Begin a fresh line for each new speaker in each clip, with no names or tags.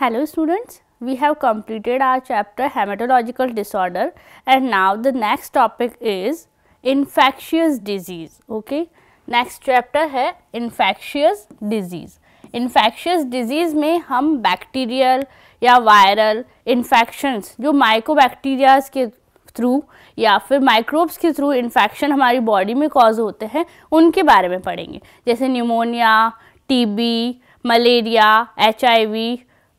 Hello students, we have completed our chapter hematological disorder and now the next topic is infectious disease. Okay, next chapter है infectious disease. Infectious disease में हम bacterial या viral infections जो माइकोबैक्टीरियाज के through या फिर microbes के through infection हमारी बॉडी में कॉज होते हैं उनके बारे में पढ़ेंगे जैसे pneumonia TB malaria HIV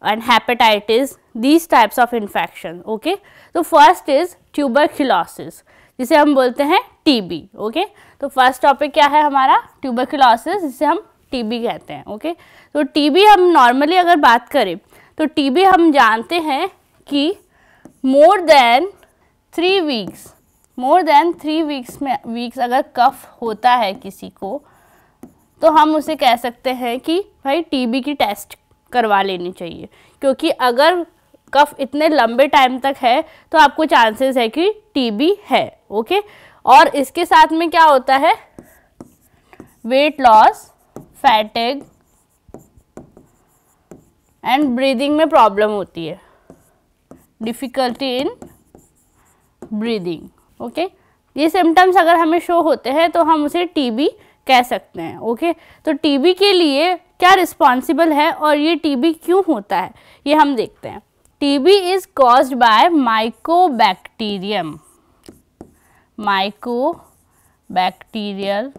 and hepatitis these types of infection okay so first is tuberculosis जिसे हम बोलते हैं टी बी ओके तो फर्स्ट टॉपिक क्या है हमारा ट्यूबरकुलोसिस जिसे हम टी बी कहते हैं ओके तो टी बी हम नॉर्मली अगर बात करें तो टी बी हम जानते हैं कि more than three weeks more than three weeks में वीक्स अगर कफ होता है किसी को तो हम उसे कह सकते हैं कि भाई टी बी की टेस्ट करवा लेनी चाहिए क्योंकि अगर कफ इतने लंबे टाइम तक है तो आपको चांसेस है कि टीबी है ओके और इसके साथ में क्या होता है weight loss fatigue and breathing में प्रॉब्लम होती है डिफ़िकल्टी इन ब्रीदिंग ओके ये सिम्टम्स अगर हमें शो होते हैं तो हम उसे टीबी कह सकते हैं ओके तो टीबी के लिए क्या रिस्पॉन्सिबल है और ये टीबी क्यों होता है ये हम देखते हैं TB is cause by bacterium mycobacterium mycobacterial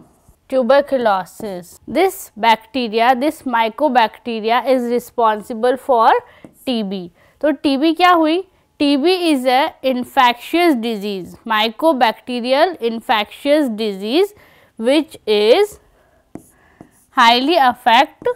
tuberculosis this bacteria this bacteria is responsible for TB तो टीबी क्या हुई TB is a infectious disease bacterial infectious disease which is highly affect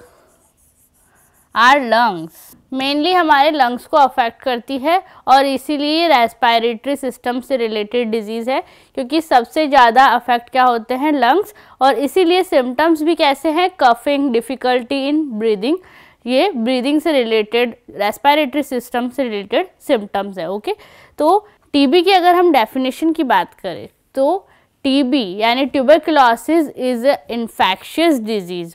our lungs mainly हमारे lungs को affect करती है और इसीलिए respiratory system से रिलेटेड डिजीज़ है क्योंकि सबसे ज़्यादा अफेक्ट क्या होते हैं लंग्स और इसीलिए सिम्टम्स भी कैसे हैं कफिंग डिफ़िकल्टी इन ब्रीदिंग ये ब्रीदिंग से रिलेटेड रेस्पायरेटरी सिस्टम से रिलेटेड सिम्टम्स है ओके तो टीबी की अगर हम डेफिनेशन की बात करें तो टीबी यानी tuberculosis is a infectious disease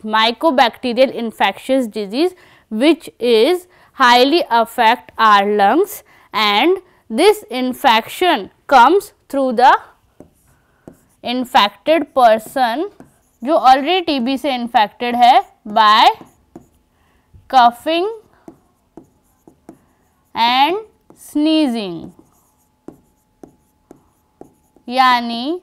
bacterial infectious disease which is highly affect our lungs and this infection comes through the infected person जो ऑलरेडी टी बी से इन्फेक्टेड है बाय कफिंग एंड स्नीजिंग यानी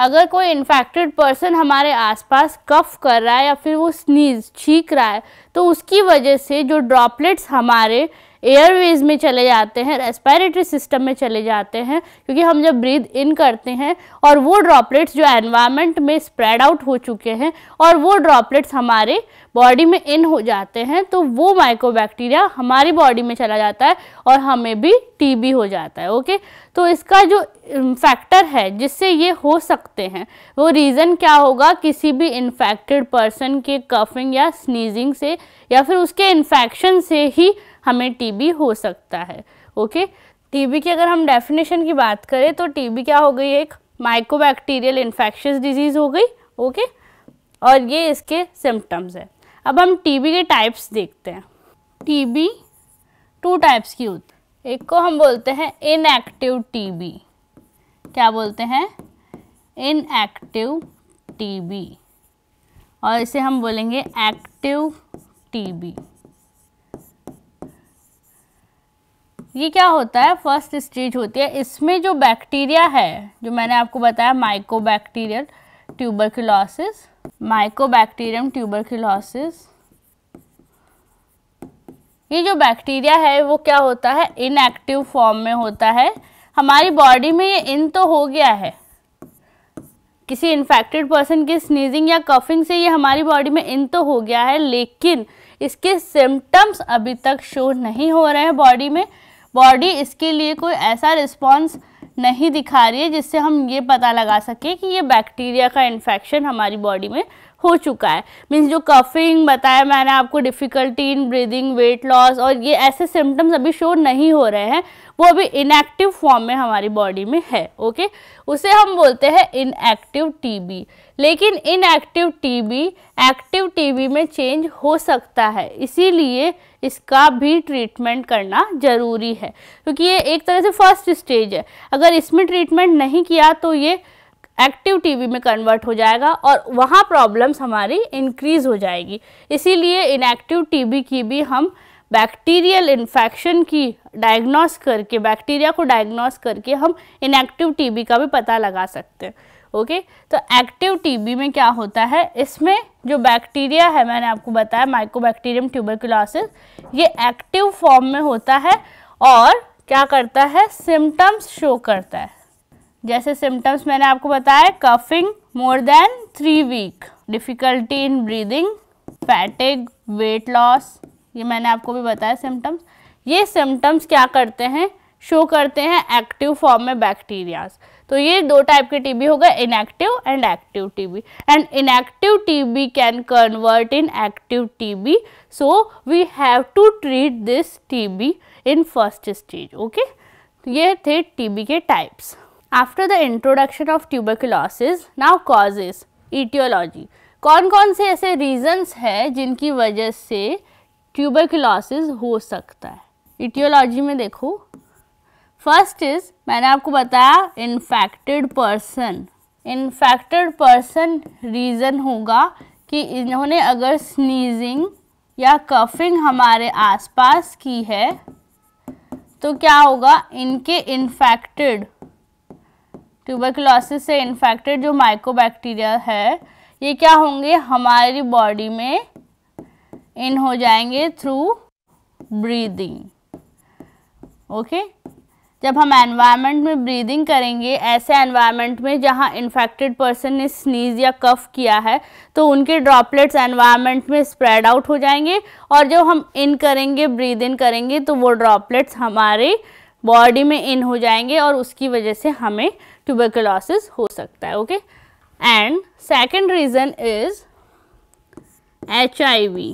अगर कोई infected person हमारे आसपास कफ कर रहा है या फिर वो स्नीज छींक रहा है तो उसकी वजह से जो ड्रॉपलेट्स हमारे एयरवेज में चले जाते हैं रेस्पायरेटरी सिस्टम में चले जाते हैं क्योंकि हम जब ब्रीद इन करते हैं और वो ड्रॉपलेट्स जो एनवायरमेंट में स्प्रेड आउट हो चुके हैं और वो ड्रॉपलेट्स हमारे बॉडी में इन हो जाते हैं तो वो माइक्रोबैक्टीरिया हमारी बॉडी में चला जाता है और हमें भी टीबी हो जाता है ओके तो इसका जो फैक्टर um, है जिससे ये हो सकते हैं वो रीज़न क्या होगा किसी भी इन्फेक्टेड पर्सन के कफिंग या स्नीजिंग से या फिर उसके इन्फेक्शन से ही हमें टीबी हो सकता है ओके टीबी की अगर हम डेफिनेशन की बात करें तो टीबी क्या हो गई एक माइकोबैक्टीरियल इन्फेक्शस डिजीज़ हो गई ओके और ये इसके सिम्टम्स हैं अब हम टीबी के टाइप्स देखते हैं टीबी टू टाइप्स की होती है एक को हम बोलते हैं इनएक्टिव टीबी क्या बोलते हैं इनएक्टिव टीबी और इसे हम बोलेंगे एक्टिव टीबी ये क्या होता है फर्स्ट स्टेज होती है इसमें जो बैक्टीरिया है जो मैंने आपको बताया mycobacterial tuber mycobacterium tuber tuberculosis ये जो बैक्टीरिया है वो क्या होता है इनएक्टिव फॉर्म में होता है हमारी बॉडी में ये इन तो हो गया है किसी इन्फेक्टेड पर्सन की स्नीजिंग या कफिंग से ये हमारी बॉडी में इन तो हो गया है लेकिन इसके सिम्टम्स अभी तक शो नहीं हो रहे हैं बॉडी में बॉडी इसके लिए कोई ऐसा रिस्पॉन्स नहीं दिखा रही है जिससे हम ये पता लगा सकें कि ये बैक्टीरिया का इन्फेक्शन हमारी बॉडी में हो चुका है मीन्स जो कफिंग बताया मैंने आपको difficulty in breathing weight loss और ये ऐसे सिम्टम्स अभी शो नहीं हो रहे हैं वो अभी इनएक्टिव फॉर्म में हमारी बॉडी में है ओके उसे हम बोलते हैं इनएक्टिव टीबी लेकिन इनएक्टिव टीबी एक्टिव टीबी में चेंज हो सकता है इसीलिए इसका भी ट्रीटमेंट करना ज़रूरी है क्योंकि तो ये एक तरह से फर्स्ट स्टेज है अगर इसमें ट्रीटमेंट नहीं किया तो ये एक्टिव टीबी में कन्वर्ट हो जाएगा और वहाँ प्रॉब्लम्स हमारी इंक्रीज़ हो जाएगी इसीलिए इनएक्टिव टीबी की भी हम बैक्टीरियल इन्फेक्शन की डायग्नोस करके बैक्टीरिया को डायग्नोस करके हम इनएक्टिव टीबी का भी पता लगा सकते हैं ओके तो एक्टिव टीबी में क्या होता है इसमें जो बैक्टीरिया है मैंने आपको बताया माइकोबैक्टीरियम ट्यूबरकुलोसिस ये एक्टिव फॉर्म में होता है और क्या करता है सिम्टम्स शो करता है जैसे सिम्टम्स मैंने आपको बताया coughing more than three week difficulty in breathing fatigue weight loss ये मैंने आपको भी बताया सिम्टम्स ये सिम्टम्स क्या करते हैं शो करते हैं एक्टिव फॉर्म में बैक्टीरियाज़ तो ये दो टाइप के टीबी होगा inactive and active TB and inactive TB can convert in active TB so we have to treat this TB in first stage okay ये थे टीबी के types after the introduction of tuberculosis now causes aetiology कौन कौन से ऐसे reasons हैं जिनकी वजह से ट्यूबरकुलोसिस हो सकता है इटियोलॉजी में देखो फर्स्ट इज मैंने आपको बताया infected person infected person reason होगा कि इन्होंने अगर स्नीजिंग या कफिंग हमारे आसपास की है तो क्या होगा इनके इन्फेक्टेड ट्यूबरकुलोसिस से इन्फेक्टेड जो माइक्रोबैक्टीरिया है ये क्या होंगे हमारी बॉडी में इन हो जाएंगे थ्रू ब्रीदिंग ओके जब हम एनवायरनमेंट में ब्रीदिंग करेंगे ऐसे एनवायरनमेंट में जहाँ इन्फेक्टेड पर्सन ने स्नीज या कफ किया है तो उनके ड्रॉपलेट्स एनवायरनमेंट में स्प्रेड आउट हो जाएंगे और जब हम इन करेंगे ब्रीद इन करेंगे तो वो ड्रॉपलेट्स हमारे बॉडी में इन हो जाएंगे और उसकी वजह से हमें ट्यूबरकुलोसिस हो सकता है okay and second reason is H I V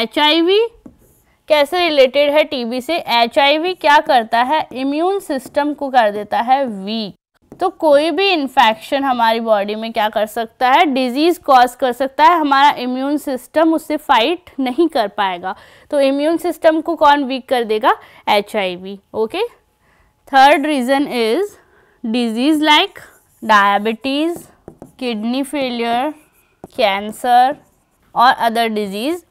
H I V कैसे रिलेटेड है टीबी से एच क्या करता है इम्यून सिस्टम को कर देता है वीक तो कोई भी इन्फेक्शन हमारी बॉडी में क्या कर सकता है डिजीज़ कॉज कर सकता है हमारा इम्यून सिस्टम उससे फाइट नहीं कर पाएगा तो इम्यून सिस्टम को कौन वीक कर देगा H okay third reason is disease like diabetes kidney failure cancer और अदर डिजीज़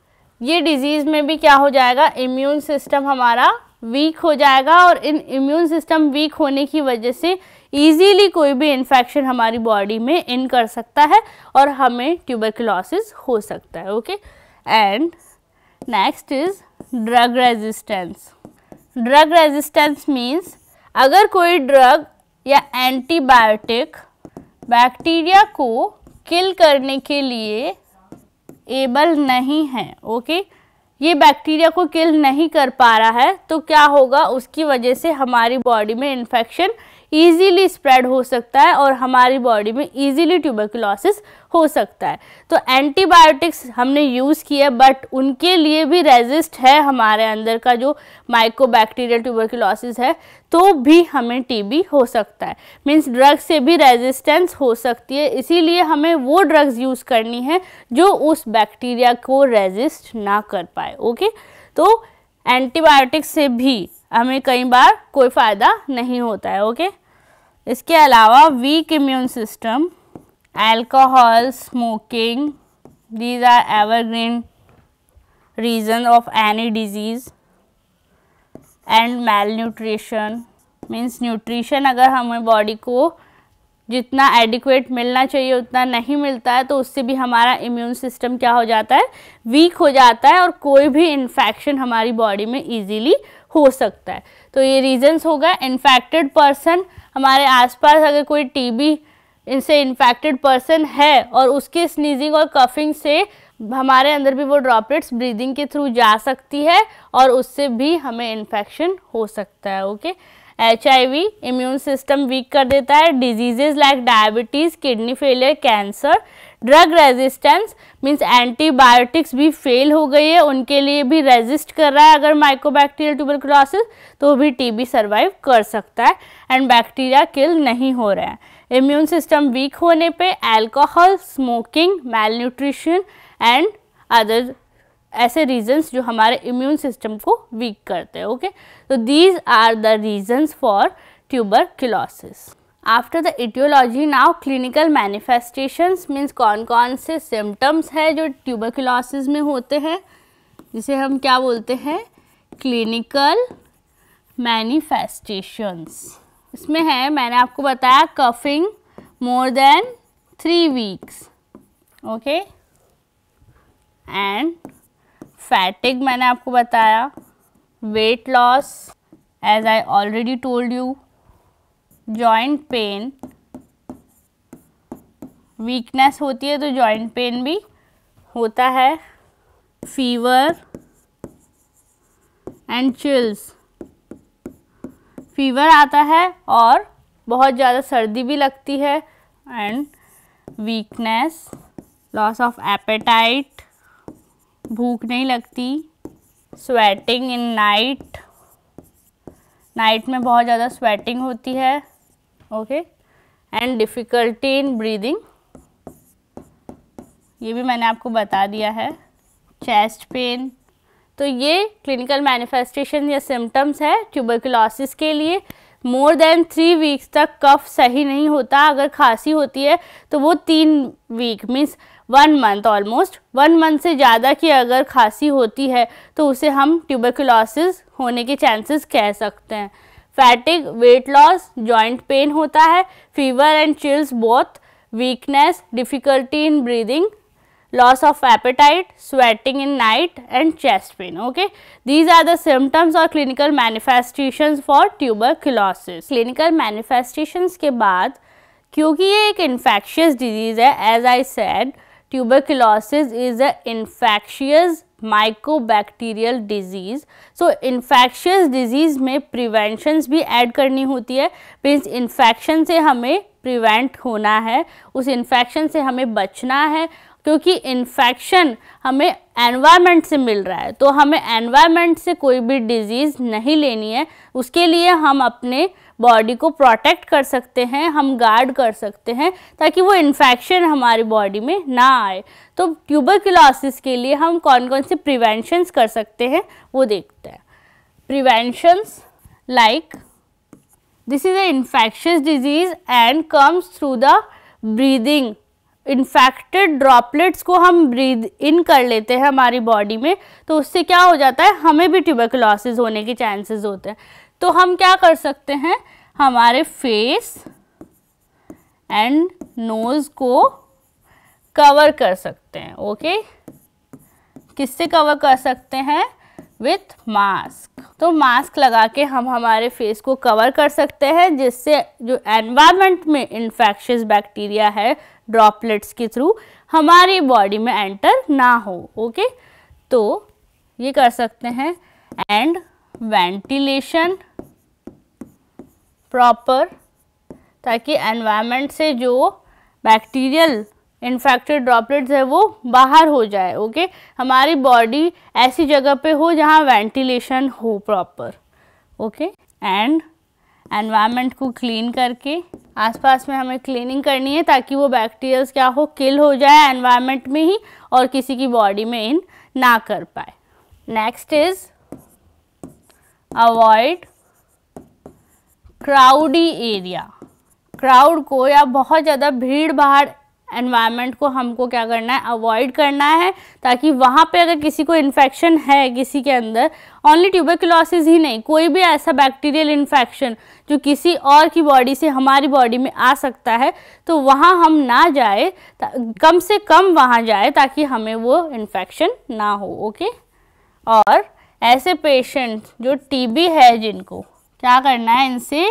ये डिजीज़ में भी क्या हो जाएगा इम्यून सिस्टम हमारा वीक हो जाएगा और इन इम्यून सिस्टम वीक होने की वजह से ईजीली कोई भी इन्फेक्शन हमारी बॉडी में इन कर सकता है और हमें ट्यूबरकुलोसिस हो सकता है okay and next is drug resistance drug resistance means अगर कोई ड्रग या एंटीबायोटिक बैक्टीरिया को किल करने के लिए एबल नहीं है ओके ये बैक्टीरिया को किल नहीं कर पा रहा है तो क्या होगा उसकी वजह से हमारी बॉडी में इन्फेक्शन ईजीली स्प्रेड हो सकता है और हमारी बॉडी में ईजीली ट्यूबरकुलोसिस हो सकता है तो एंटीबायोटिक्स हमने यूज़ किया बट उनके लिए भी रेजिस्ट है हमारे अंदर का जो माइकोबैक्टीरियल ट्यूबरकुलोसिस है तो भी हमें टीबी हो सकता है मीन्स ड्रग से भी रेजिस्टेंस हो सकती है इसीलिए हमें वो ड्रग्स यूज़ करनी है जो उस बैक्टीरिया को रेजिस्ट ना कर पाए ओके तो एंटीबायोटिक्स से भी हमें कई बार कोई फ़ायदा नहीं होता है ओके इसके अलावा weak immune system alcohol smoking these are evergreen reason of any disease and malnutrition means nutrition अगर हमें बॉडी को जितना एडिक्वेट मिलना चाहिए उतना नहीं मिलता है तो उससे भी हमारा इम्यून सिस्टम क्या हो जाता है वीक हो जाता है और कोई भी इन्फेक्शन हमारी बॉडी में ईजीली हो सकता है तो ये रीजन्स होगा इन्फेक्टेड पर्सन हमारे आसपास अगर कोई टीबी इनसे इन्फेक्टेड पर्सन है और उसके स्नीजिंग और कफिंग से हमारे अंदर भी वो ड्रॉपलेट्स ब्रीदिंग के थ्रू जा सकती है और उससे भी हमें इन्फेक्शन हो सकता है okay H immune system weak कर देता है diseases like diabetes kidney failure cancer drug resistance means antibiotics भी फेल हो गई है उनके लिए भी रेजिस्ट कर रहा है अगर माइकोबैक्टीरियल ट्यूबरकुलोसिस तो भी टीबी सर्वाइव कर सकता है एंड बैक्टीरिया किल नहीं हो रहा है इम्यून सिस्टम वीक होने पे alcohol smoking malnutrition and other ऐसे रीजंस जो हमारे इम्यून सिस्टम को वीक करते हैं ओके तो these are the reasons for tuber tuberculosis after the aetiology now clinical manifestations means कौन कौन से सिम्टम्स हैं जो ट्यूबरकुलोसिस में होते हैं जिसे हम क्या बोलते हैं क्लिनिकल मैनिफेस्टेशंस इसमें है मैंने आपको बताया coughing more than three weeks okay and fatigue मैंने आपको बताया weight loss as I already told you joint pain weakness होती है तो जॉइंट पेन भी होता है फीवर एंड चिल्स फीवर आता है और बहुत ज़्यादा सर्दी भी लगती है and weakness loss of appetite भूख नहीं लगती स्वेटिंग इन नाइट नाइट में बहुत ज़्यादा स्वेटिंग होती है okay and difficulty in breathing ये भी मैंने आपको बता दिया है चेस्ट पेन तो ये क्लिनिकल मैनिफेस्टेशन या सिम्टम्स है ट्यूबरकुलोसिस के लिए मोर देन थ्री वीक्स तक कफ सही नहीं होता अगर खांसी होती है तो वो तीन week means one month almost one month से ज़्यादा की अगर खांसी होती है तो उसे हम ट्यूबरकुलोसिस होने के चांसेस कह सकते हैं fatigue weight loss joint pain होता है fever and chills both weakness difficulty in breathing loss of appetite sweating in night and chest pain okay these are the symptoms और clinical manifestation for tuberculosis clinical manifestations के बाद क्योंकि ये एक infectious disease है as I said tuberculosis is a infectious microbacterial disease so infectious disease में preventions भी add करनी होती है मीन्स इन्फेक्शन से हमें प्रिवेंट होना है उस इन्फेक्शन से हमें बचना है क्योंकि इन्फेक्शन हमें एनवायरनमेंट से मिल रहा है तो हमें एनवायरनमेंट से कोई भी डिजीज़ नहीं लेनी है उसके लिए हम अपने बॉडी को प्रोटेक्ट कर सकते हैं हम गार्ड कर सकते हैं ताकि वो इन्फेक्शन हमारी बॉडी में ना आए तो ट्यूबरकुलोसिस के लिए हम कौन कौन से प्रिवेंशंस कर सकते हैं वो देखते हैं preventions like this is an infectious disease and comes through the breathing infected droplets को हम ब्रीद इन कर लेते हैं हमारी बॉडी में तो उससे क्या हो जाता है हमें भी ट्यूबरकुलोसिस होने के चांसेस होते हैं तो हम क्या कर सकते हैं हमारे फेस एंड नोज़ को कवर कर सकते हैं ओके किससे कवर कर सकते हैं विथ मास्क तो मास्क लगा के हम हमारे फेस को कवर कर सकते हैं जिससे जो एनवायरमेंट में इन्फेक्शस बैक्टीरिया है ड्रॉपलेट्स के थ्रू हमारी बॉडी में एंटर ना हो ओके तो ये कर सकते हैं एंड वेंटिलेशन प्रॉपर ताकि एनवायरनमेंट से जो बैक्टीरियल इन्फेक्टेड ड्रॉपलेट्स है वो बाहर हो जाए ओके हमारी बॉडी ऐसी जगह पे हो जहाँ वेंटिलेशन हो प्रॉपर ओके एंड एनवायरनमेंट को क्लीन करके आसपास में हमें क्लीनिंग करनी है ताकि वो बैक्टीरियल्स क्या हो किल हो जाए एनवायरनमेंट में ही और किसी की बॉडी में इन ना कर पाए next is avoid crowdy area crowd को या बहुत ज़्यादा भीड़ भाड़ एनवायरनमेंट को हमको क्या करना है अवॉइड करना है ताकि वहाँ पे अगर किसी को इन्फेक्शन है किसी के अंदर ओनली ट्यूबरकुलोसिस ही नहीं कोई भी ऐसा बैक्टीरियल इन्फेक्शन जो किसी और की बॉडी से हमारी बॉडी में आ सकता है तो वहाँ हम ना जाए कम से कम वहाँ जाए ताकि हमें वो इन्फेक्शन ना हो ओके और ऐसे पेशेंट जो टीबी है जिनको क्या करना है इनसे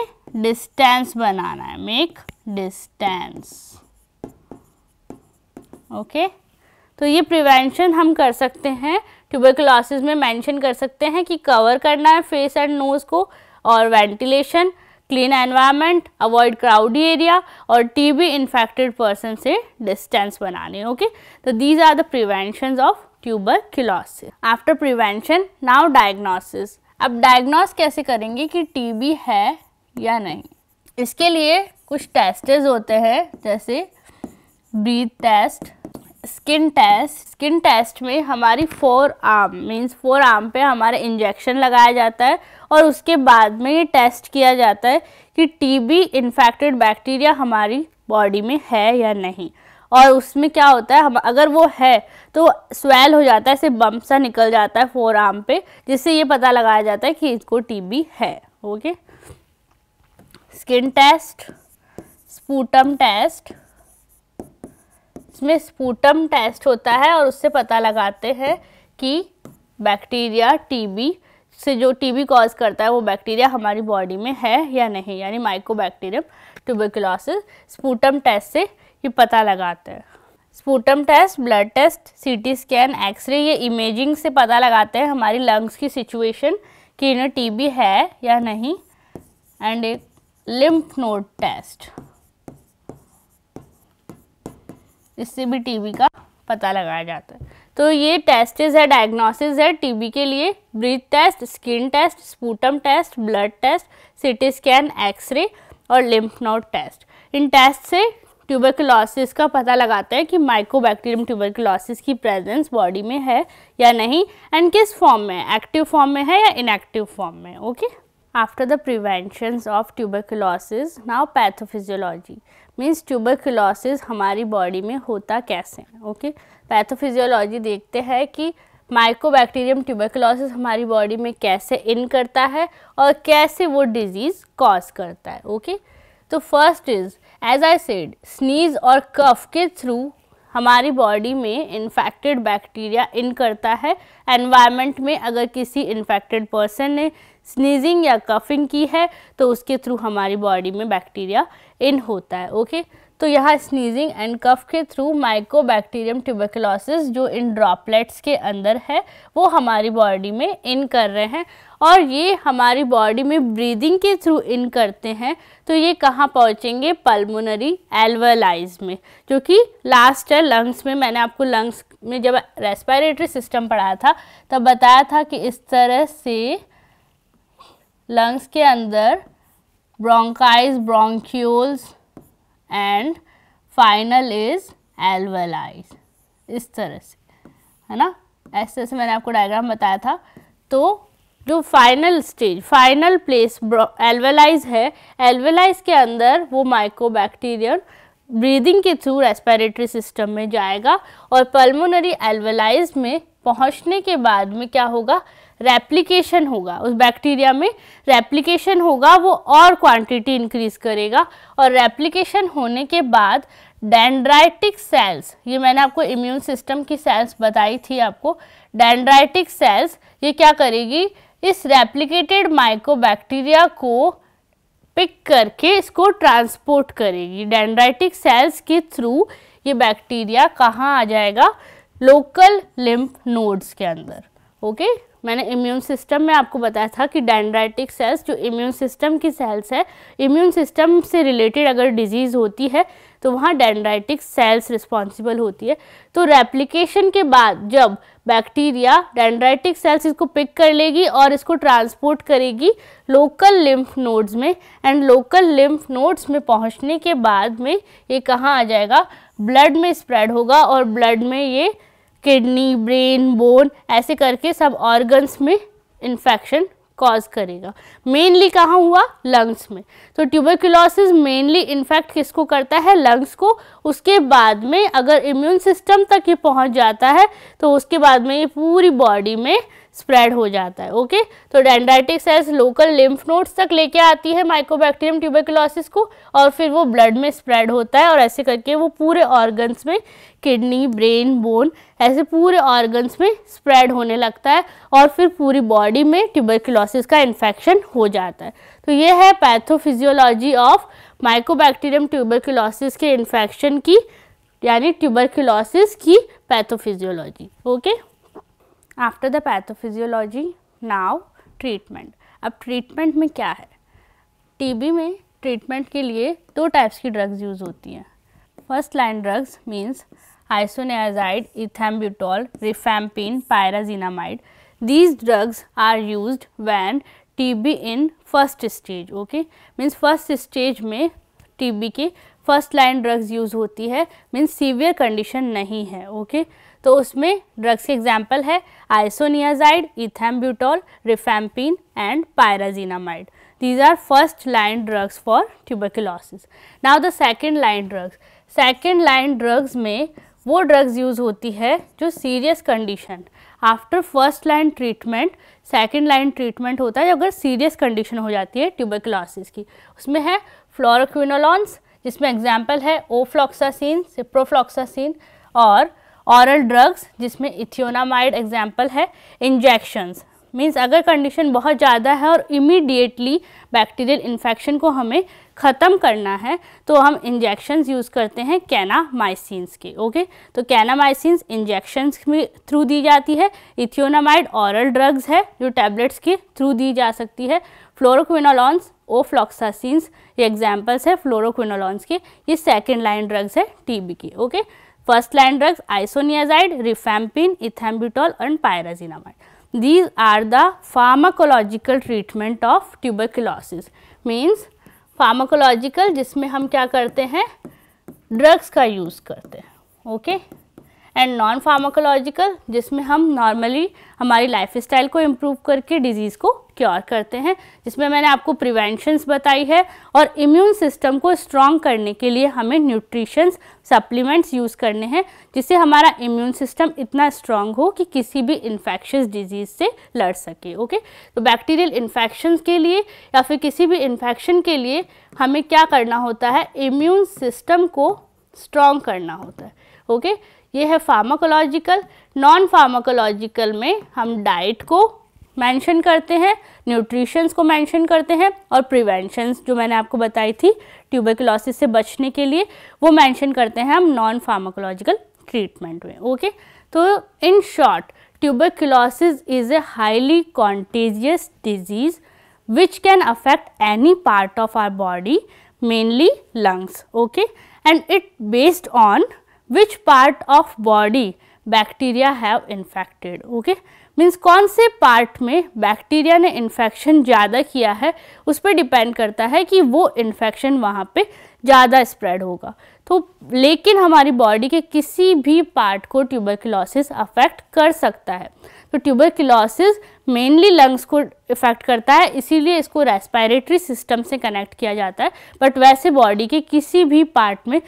डिस्टेंस बनाना है मेक डिस्टेंस ओके तो ये प्रिवेंशन हम कर सकते हैं ट्यूबरकुलोसिस में मेंशन कर सकते हैं कि कवर करना है फेस एंड नोज़ को और ventilation clean environment avoid crowdy area और टीबी इन्फेक्टेड पर्सन से डिस्टेंस बनाने ओके तो these are the prevention of tuberculosis. After prevention now diagnosis अब डायग्नोस कैसे करेंगे कि टीबी है या नहीं इसके लिए कुछ टेस्टेज होते हैं जैसे breath test skin test skin test में हमारी forearm means forearm पे हमारा इंजेक्शन लगाया जाता है और उसके बाद में ये टेस्ट किया जाता है कि टीबी इन्फेक्टेड बैक्टीरिया हमारी बॉडी में है या नहीं और उसमें क्या होता है हम अगर वो है तो स्वेल हो जाता है ऐसे बम सा निकल जाता है फोर आर्म पे जिससे ये पता लगाया जाता है कि इसको टीबी है okay skin test sputum test इसमें स्पूटम टेस्ट होता है और उससे पता लगाते हैं कि बैक्टीरिया टीबी से जो टीबी कॉज करता है वो बैक्टीरिया हमारी बॉडी में है या नहीं यानी माइकोबैक्टीरियम ट्यूबरकुलोसिस स्पूटम टेस्ट से ये पता लगाते हैं sputum test blood test CT scan x ray ये इमेजिंग से पता लगाते हैं हमारी लंग्स की सिचुएशन कि इन्हें टीबी है या नहीं एंड एक लिम्फ नोड टेस्ट इससे भी टीबी का पता लगाया जाता है तो ये टेस्टेज है डायग्नोसिस है टीबी के लिए breath test skin test sputum test blood test CT scan x ray और लिम्फ नोड टेस्ट इन टेस्ट से ट्यूबरकुलोसिस का पता लगाते हैं कि माइकोबैक्टीरियम ट्यूबरकुलोसिस की प्रेजेंस बॉडी में है या नहीं एंड किस फॉर्म में एक्टिव फॉर्म में है या इनएक्टिव फॉर्म में okay after the prevention of tuberculosis now pathophysiology means tuberculosis हमारी बॉडी में होता कैसे ओके पैथोफिजियोलॉजी देखते हैं कि माइकोबैक्टीरियम ट्यूबरकुलोसिस हमारी बॉडी में कैसे इन करता है और कैसे वो डिजीज़ कॉज करता है ओके okay? तो first is as I said sneeze और कफ के थ्रू हमारी बॉडी में इन्फेक्टेड बैक्टीरिया इन करता है एनवायरनमेंट में अगर किसी इन्फेक्टेड पर्सन ने स्नीजिंग या कफिंग की है तो उसके थ्रू हमारी बॉडी में बैक्टीरिया इन होता है ओके तो यहाँ स्नीजिंग एंड कफ के थ्रू माइकोबैक्टीरियम ट्यूबरकुलोसिस जो इन ड्रॉपलेट्स के अंदर है वो हमारी बॉडी में इन कर रहे हैं और ये हमारी बॉडी में ब्रीदिंग के थ्रू इन करते हैं तो ये कहाँ पहुँचेंगे पल्मोनरी एल्वलाइज में जो कि लास्ट है लंग्स में मैंने आपको लंग्स में जब रेस्पिरेटरी सिस्टम पढ़ाया था तब बताया था कि इस तरह से लंग्स के अंदर bronchi bronchioles and final is alveoli इस तरह से है ना ऐसे ऐसे मैंने आपको डायग्राम बताया था तो जो final stage final place alveoli है एल्वेलाइज के अंदर वो माइकोबैक्टीरियन ब्रीदिंग के थ्रू रेस्पिरेटरी सिस्टम में जाएगा और पल्मोनरी एल्वेलाइज में पहुंचने के बाद में क्या होगा रेप्लीकेशन होगा उस बैक्टीरिया में रेप्लीकेशन होगा वो और क्वांटिटी इंक्रीज करेगा और रेप्लीकेशन होने के बाद डेंड्राइटिक सेल्स ये मैंने आपको इम्यून सिस्टम की सेल्स बताई थी आपको डेंड्राइटिक सेल्स ये क्या करेगी इस माइक्रो बैक्टीरिया को पिक करके इसको ट्रांसपोर्ट करेगी डेंड्राइटिक सेल्स के थ्रू ये बैक्टीरिया कहाँ आ जाएगा लोकल लिम्फ नोड्स के अंदर ओके मैंने इम्यून सिस्टम में आपको बताया था कि डेंड्राइटिक सेल्स जो इम्यून सिस्टम की सेल्स है इम्यून सिस्टम से रिलेटेड अगर डिजीज़ होती है तो वहाँ डेंड्राइटिक सेल्स रिस्पॉन्सिबल होती है तो रेप्लिकेशन के बाद जब बैक्टीरिया डेंड्राइटिक सेल्स इसको पिक कर लेगी और इसको ट्रांसपोर्ट करेगी लोकल लिम्फ नोड्स में एंड लोकल लिम्फ नोड्स में पहुँचने के बाद में ये कहाँ आ जाएगा ब्लड में स्प्रेड होगा और ब्लड में ये किडनी ब्रेन बोन ऐसे करके सब ऑर्गन्स में इन्फेक्शन कॉज करेगा मेनली कहाँ हुआ लंग्स में तो ट्यूबरकुलोसिस मेनली इन्फेक्ट किसको करता है लंग्स को उसके बाद में अगर इम्यून सिस्टम तक ये पहुँच जाता है तो उसके बाद में ये पूरी बॉडी में स्प्रेड हो जाता है ओके तो dendritic cells local lymph nodes तक लेके आती है माइकोबैक्टीरियम ट्यूबरकुलोसिस को और फिर वो ब्लड में स्प्रेड होता है और ऐसे करके वो पूरे ऑर्गन्स में किडनी ब्रेन बोन ऐसे पूरे ऑर्गन्स में स्प्रेड होने लगता है और फिर पूरी बॉडी में ट्यूबरकुलोसिस का इन्फेक्शन हो जाता है तो ये है पैथोफिजियोलॉजी ऑफ माइकोबैक्टीरियम ट्यूबरकुलोसिस के इन्फेक्शन की यानी ट्यूबरकुलोसिस की pathophysiology okay after the pathophysiology now treatment अब ट्रीटमेंट में क्या है टीबी में ट्रीटमेंट के लिए दो टाइप्स की ड्रग्स यूज होती हैं first line drugs means isoniazid ethambutol rifampin pyrazinamide these drugs are use when be in first stage okay means first stage में टी बी के फर्स्ट लाइन ड्रग्स यूज होती है मीन्स सीवियर कंडीशन नहीं है okay okay? तो उसमें drugs के example है isoniazid ethambutol rifampin and pyrazinamide these are first line drugs for tuberculosis now the second line drugs second line drugs में वो ड्रग्स यूज़ होती है जो serious condition after first line treatment second line treatment होता है अगर serious condition हो जाती है ट्यूबरकुलोसिस की उसमें है फ्लोरोक्विनोलॉन्स जिसमें एग्जाम्पल है ओफ्लॉक्सासिन सिप्रोफ्लॉक्सासिन और औरल ड्रग्स जिसमें इथियोनामाइड एग्जाम्पल है इंजेक्शंस मीन्स अगर कंडीशन बहुत ज़्यादा है और इमीडिएटली बैक्टीरियल इन्फेक्शन को हमें ख़त्म करना है तो हम इंजेक्शन्स यूज़ करते हैं कैनामाइसिन्स के ओके तो कैनामाइसिन्स इंजेक्शन्स में थ्रू दी जाती है इथियोनामाइड औरल ड्रग्स है जो टैबलेट्स के थ्रू दी जा सकती है फ्लोरोक्विनोलॉन्स ओफ्लॉक्सासिनस ये एग्जाम्पल्स है फ्लोरोक्विनोलॉन्स के ये सेकेंड लाइन ड्रग्स है बी के okay First line drugs isoniazide, rifampin, ethambutol and pyrazinamide. These are the pharmacological treatment of tuberculosis. Means pharmacological जिसमें हम क्या करते हैं drugs का use करते हैं okay? एंड नॉन फार्माकोलॉजिकल जिसमें हम नॉर्मली हमारी लाइफ स्टाइल को इम्प्रूव करके डिजीज़ को क्योर करते हैं जिसमें मैंने आपको प्रिवेंशंस बताई है और इम्यून सिस्टम को स्ट्रॉन्ग करने के लिए हमें न्यूट्रिशंस सप्लीमेंट्स यूज़ करने हैं जिससे हमारा इम्यून सिस्टम इतना स्ट्रांग हो कि किसी भी इन्फेक्शस डिजीज़ से लड़ सके ओके तो बैक्टीरियल इन्फेक्शन के लिए या फिर किसी भी इन्फेक्शन के लिए हमें क्या करना होता है इम्यून सिस्टम को स्ट्रॉन्ग करना होता है ओके ये है फार्माकोलॉजिकल नॉन फार्माकोलॉजिकल में हम डाइट को मेंशन करते हैं न्यूट्रिशंस को मेंशन करते हैं और प्रिवेंशंस जो मैंने आपको बताई थी ट्यूबरकुलोसिस से बचने के लिए वो मेंशन करते हैं हम नॉन फार्माकोलॉजिकल ट्रीटमेंट में ओके तो in short tuberculosis is a highly contagious disease which can affect any part of our body mainly lungs okay and it based on which part of body bacteria have infected okay means कौन से part में bacteria ने infection ज़्यादा किया है उस पर depend करता है कि वो इन्फेक्शन वहाँ पे ज़्यादा स्प्रेड होगा तो लेकिन हमारी बॉडी के किसी भी पार्ट को ट्यूबरकुलोसिस अफेक्ट कर सकता है तो ट्यूबरकुलोसिस मेनली लंग्स को इफ़ेक्ट करता है इसीलिए इसको रेस्पायरेटरी सिस्टम से कनेक्ट किया जाता है बट वैसे बॉडी के किसी भी पार्ट में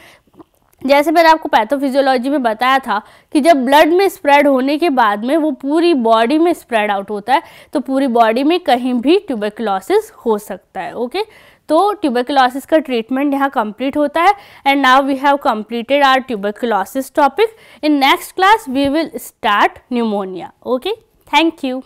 जैसे मैंने आपको पैथोफिजियोलॉजी में बताया था कि जब ब्लड में स्प्रेड होने के बाद में वो पूरी बॉडी में स्प्रेड आउट होता है तो पूरी बॉडी में कहीं भी ट्यूबरकुलोसिस हो सकता है ओके तो ट्यूबरकुलोसिस का ट्रीटमेंट यहाँ कंप्लीट होता है and now we have completed our tuberculosis topic in next class we will start pneumonia okay thank you